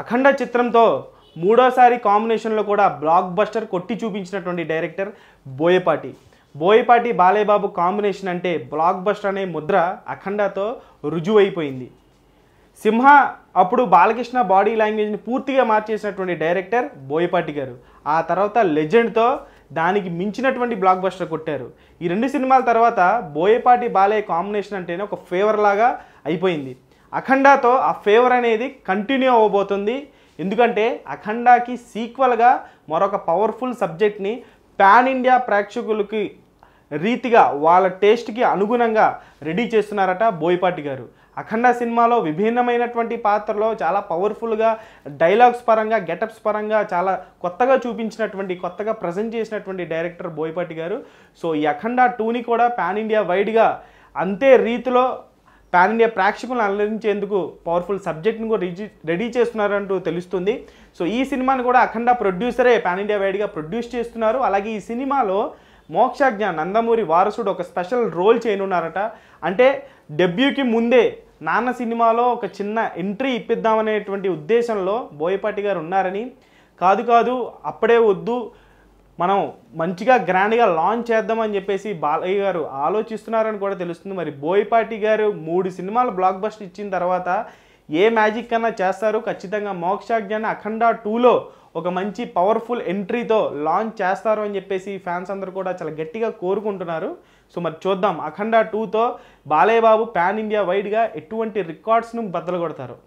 అఖండ చిత్రంతో మూడోసారి కాంబినేషన్లో కూడా బ్లాక్ బస్టర్ కొట్టి చూపించినటువంటి డైరెక్టర్ బోయపాటి బోయపాటి బాలయ్యబాబు కాంబినేషన్ అంటే బ్లాక్ బస్టర్ అనే ముద్ర అఖండతో రుజువైపోయింది సింహ అప్పుడు బాలకృష్ణ బాడీ లాంగ్వేజ్ని పూర్తిగా మార్చేసినటువంటి డైరెక్టర్ బోయపాటి గారు ఆ తర్వాత లెజెండ్తో దానికి మించినటువంటి బ్లాక్ బస్టర్ కొట్టారు ఈ రెండు సినిమాల తర్వాత బోయపాటి బాలయ్య కాంబినేషన్ అంటేనే ఒక ఫేవర్ లాగా అయిపోయింది అఖండాతో ఆ ఫేవర్ అనేది కంటిన్యూ అవ్వబోతుంది ఎందుకంటే అఖండాకి సీక్వల్గా మరొక పవర్ఫుల్ సబ్జెక్ట్ని పాన్ ఇండియా ప్రేక్షకులకి రీతిగా వాళ్ళ టేస్ట్కి అనుగుణంగా రెడీ చేస్తున్నారట బోయపాటి గారు అఖండ సినిమాలో విభిన్నమైనటువంటి పాత్రలో చాలా పవర్ఫుల్గా డైలాగ్స్ పరంగా గెటప్స్ పరంగా చాలా కొత్తగా చూపించినటువంటి కొత్తగా ప్రజెంట్ చేసినటువంటి డైరెక్టర్ బోయపాటి గారు సో ఈ అఖండ టూని కూడా పాన్ ఇండియా వైడ్గా అంతే రీతిలో పాన్ ఇండియా ప్రేక్షకులను అలరించేందుకు పవర్ఫుల్ సబ్జెక్ట్ని కూడా రెడీ రెడీ చేస్తున్నారంటూ తెలుస్తుంది సో ఈ సినిమాని కూడా అఖండ ప్రొడ్యూసరే పాన్ ఇండియా వైడ్గా ప్రొడ్యూస్ చేస్తున్నారు అలాగే ఈ సినిమాలో మోక్షాజ్ఞ నందమూరి వారసుడు ఒక స్పెషల్ రోల్ చేయనున్నారట అంటే డెబ్యూకి ముందే నాన్న సినిమాలో ఒక చిన్న ఎంట్రీ ఇప్పిద్దామనేటువంటి ఉద్దేశంలో బోయపాటి గారు ఉన్నారని కాదు కాదు అప్పుడే వద్దు మనం మంచిగా గ్రాండ్గా లాంచ్ చేద్దామని చెప్పేసి బాలయ్య గారు ఆలోచిస్తున్నారని కూడా తెలుస్తుంది మరి బోయపాటి గారు మూడు సినిమాలు బ్లాక్ బస్ట్ ఇచ్చిన తర్వాత ఏ మ్యాజిక్ కన్నా చేస్తారు ఖచ్చితంగా మోక్షాజ్ఞాన్ని అఖండ టూలో ఒక మంచి పవర్ఫుల్ ఎంట్రీతో లాంచ్ చేస్తారు అని చెప్పేసి ఫ్యాన్స్ అందరూ కూడా చాలా గట్టిగా కోరుకుంటున్నారు సో మరి చూద్దాం అఖండ టూతో బాలయ్య బాబు పాన్ ఇండియా వైడ్గా ఎటువంటి రికార్డ్స్ను బద్దలు కొడతారు